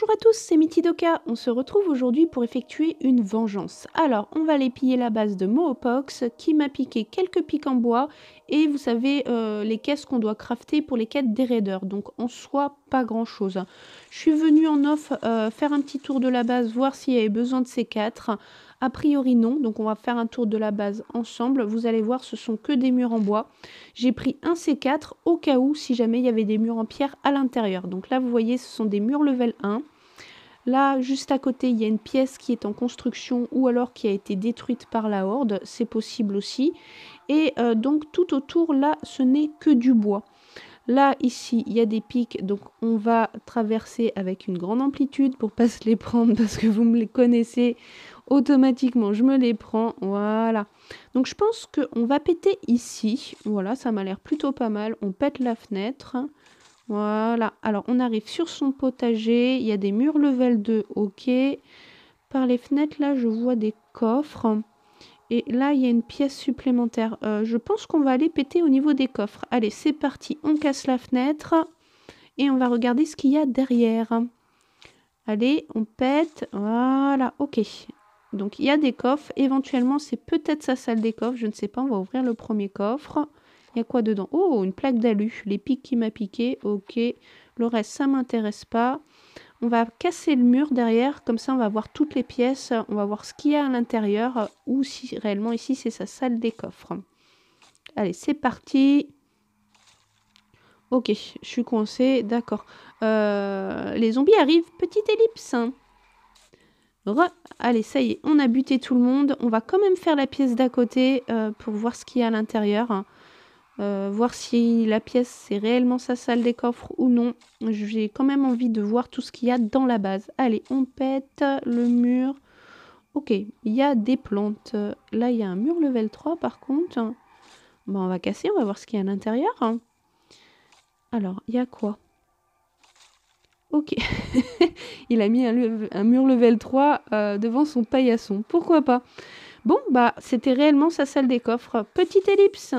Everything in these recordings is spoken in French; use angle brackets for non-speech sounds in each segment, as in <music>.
Bonjour à tous, c'est Mitidoka. On se retrouve aujourd'hui pour effectuer une vengeance. Alors, on va aller piller la base de Mohopox qui m'a piqué quelques pics en bois et vous savez euh, les caisses qu'on doit crafter pour les quêtes des raiders. Donc en soi, pas grand chose. Je suis venue en off euh, faire un petit tour de la base, voir s'il y avait besoin de ces quatre. A priori non, donc on va faire un tour de la base ensemble. Vous allez voir, ce sont que des murs en bois. J'ai pris un C4 au cas où si jamais il y avait des murs en pierre à l'intérieur. Donc là, vous voyez, ce sont des murs level 1. Là, juste à côté, il y a une pièce qui est en construction ou alors qui a été détruite par la horde, c'est possible aussi. Et euh, donc tout autour, là, ce n'est que du bois. Là, ici, il y a des pics, donc on va traverser avec une grande amplitude pour pas se les prendre parce que vous me les connaissez automatiquement je me les prends, voilà. Donc je pense qu'on va péter ici, voilà, ça m'a l'air plutôt pas mal, on pète la fenêtre, voilà. Alors on arrive sur son potager, il y a des murs level 2, ok. Par les fenêtres là je vois des coffres, et là il y a une pièce supplémentaire. Euh, je pense qu'on va aller péter au niveau des coffres. Allez c'est parti, on casse la fenêtre, et on va regarder ce qu'il y a derrière. Allez, on pète. Voilà, ok. Donc il y a des coffres. Éventuellement, c'est peut-être sa salle des coffres. Je ne sais pas. On va ouvrir le premier coffre. Il y a quoi dedans Oh, une plaque d'alu. Les pics qui m'a piqué. Ok. Le reste, ça m'intéresse pas. On va casser le mur derrière. Comme ça, on va voir toutes les pièces. On va voir ce qu'il y a à l'intérieur. Ou si réellement ici, c'est sa salle des coffres. Allez, c'est parti. Ok, je suis coincée. D'accord. Euh, les zombies arrivent. Petite ellipse. Allez, ça y est, on a buté tout le monde. On va quand même faire la pièce d'à côté euh, pour voir ce qu'il y a à l'intérieur. Hein. Euh, voir si la pièce, c'est réellement sa salle des coffres ou non. J'ai quand même envie de voir tout ce qu'il y a dans la base. Allez, on pète le mur. Ok, il y a des plantes. Là, il y a un mur level 3 par contre. Bon, on va casser, on va voir ce qu'il y a à l'intérieur. Hein. Alors, il y a quoi Ok. <laughs> il a mis un, mur level 3 euh, devant son paillasson. Pourquoi pas Bon, bah, c'était réellement sa salle des coffres. Petite ellipse.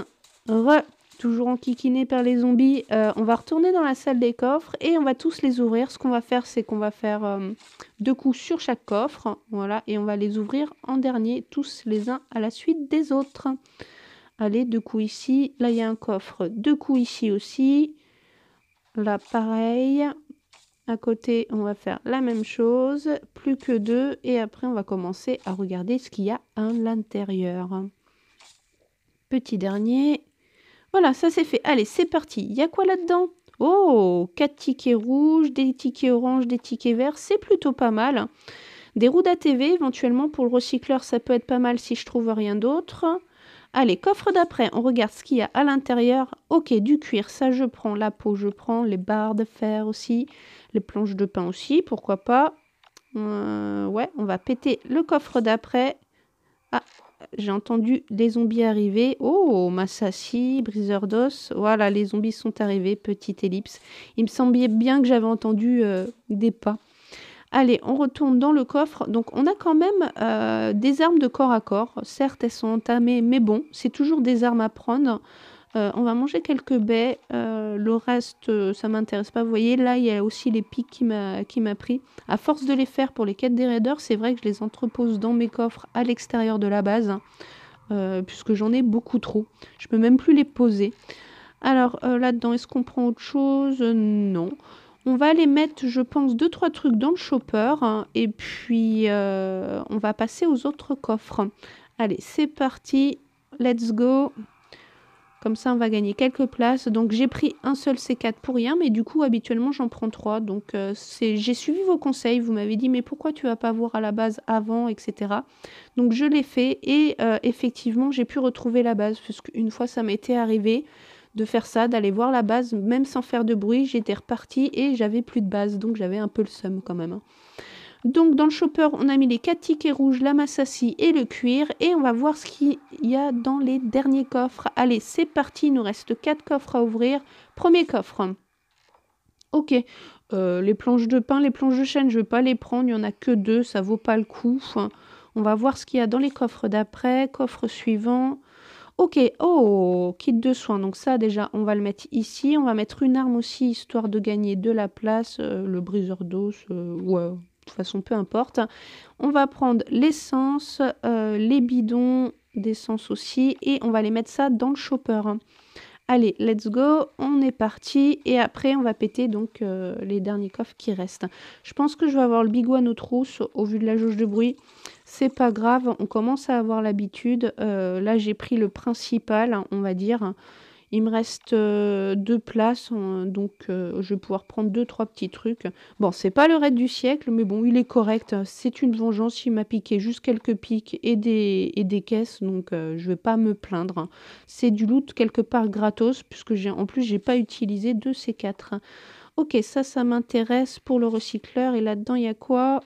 Re, toujours enquiquiné par les zombies. Euh, on va retourner dans la salle des coffres et on va tous les ouvrir. Ce qu'on va faire, c'est qu'on va faire euh, deux coups sur chaque coffre. Voilà, et on va les ouvrir en dernier, tous les uns à la suite des autres. Allez, deux coups ici. Là, il y a un coffre. Deux coups ici aussi. Là, pareil côté, on va faire la même chose, plus que deux, et après, on va commencer à regarder ce qu'il y a à l'intérieur. Petit dernier. Voilà, ça c'est fait. Allez, c'est parti. Il y a quoi là-dedans Oh, quatre tickets rouges, des tickets oranges, des tickets verts, c'est plutôt pas mal. Des roues d'ATV, éventuellement, pour le recycleur, ça peut être pas mal si je trouve rien d'autre. Allez, coffre d'après, on regarde ce qu'il y a à l'intérieur. Ok, du cuir, ça je prends, la peau je prends, les barres de fer aussi, les planches de pain aussi, pourquoi pas. Euh, ouais, on va péter le coffre d'après. Ah, j'ai entendu des zombies arriver. Oh, Massassi, briseur d'os. Voilà, les zombies sont arrivés. Petite ellipse. Il me semblait bien que j'avais entendu euh, des pas. Allez, on retourne dans le coffre. Donc on a quand même euh, des armes de corps à corps. Certes, elles sont entamées, mais bon, c'est toujours des armes à prendre. Euh, on va manger quelques baies. Euh, le reste, ça m'intéresse pas. Vous voyez, là, il y a aussi les pics qui m'a pris. À force de les faire pour les quêtes des raiders, c'est vrai que je les entrepose dans mes coffres à l'extérieur de la base. puisque j'en ai beaucoup trop. Je peux même plus les poser. Alors là-dedans, est-ce qu'on prend autre chose Non. On va aller mettre, je pense, deux trois trucs dans le chopper hein, et puis euh, on va passer aux autres coffres. Allez, c'est parti, let's go. Comme ça, on va gagner quelques places. Donc, j'ai pris un seul C4 pour rien, mais du coup, habituellement, j'en prends trois. Donc, euh, c'est, j'ai suivi vos conseils. Vous m'avez dit, mais pourquoi tu vas pas voir à la base avant, etc. Donc, je l'ai fait et euh, effectivement, j'ai pu retrouver la base, parce une fois, ça m'était arrivé de faire ça, d'aller voir la base, même sans faire de bruit, j'étais repartie et j'avais plus de base, donc j'avais un peu le seum quand même. Hein. Donc dans le chopper, on a mis les 4 tickets rouges, la massassi et le cuir. Et on va voir ce qu'il y a dans les derniers coffres. Allez, c'est parti, il nous reste 4 coffres à ouvrir. Premier coffre. Ok, euh, les planches de pain, les planches de chêne, je ne vais pas les prendre, il n'y en a que deux, ça vaut pas le coup. Hein. On va voir ce qu'il y a dans les coffres d'après, coffre suivant. Ok, oh, kit de soins. Donc ça, déjà, on va le mettre ici. On va mettre une arme aussi, histoire de gagner de la place. Euh, le briseur d'os, euh, euh, de toute façon, peu importe. On va prendre l'essence, les bidons d'essence aussi. Et on va les mettre ça dans le chopper. Allez, let's go, on est parti. Et après, on va péter donc les derniers coffres qui restent. Je pense que je vais avoir le big one aux au vu de la jauge de bruit c'est pas grave, on commence à avoir l'habitude. Euh, là, j'ai pris le principal, on va dire. Il me reste euh, deux places, hein, donc euh, je vais pouvoir prendre deux, trois petits trucs. Bon, c'est pas le raid du siècle, mais bon, il est correct. C'est une vengeance, il m'a piqué juste quelques pics et des, et des caisses, donc je vais pas me plaindre. C'est du loot quelque part gratos, puisque j'ai en plus, j'ai pas utilisé de ces quatre. Ok, ça, ça m'intéresse pour le recycleur. Et là-dedans, il y a quoi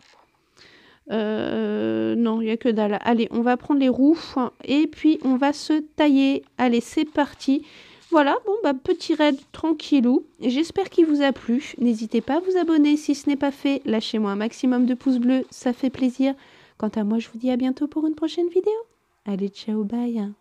euh, non, il n'y a que dalle. Allez, on va prendre les roues hein, et puis on va se tailler. Allez, c'est parti. Voilà, bon, bah, petit raid tranquillou. J'espère qu'il vous a plu. N'hésitez pas à vous abonner si ce n'est pas fait. Lâchez-moi un maximum de pouces bleus, ça fait plaisir. Quant à moi, je vous dis à bientôt pour une prochaine vidéo. Allez, ciao, bye. Hein.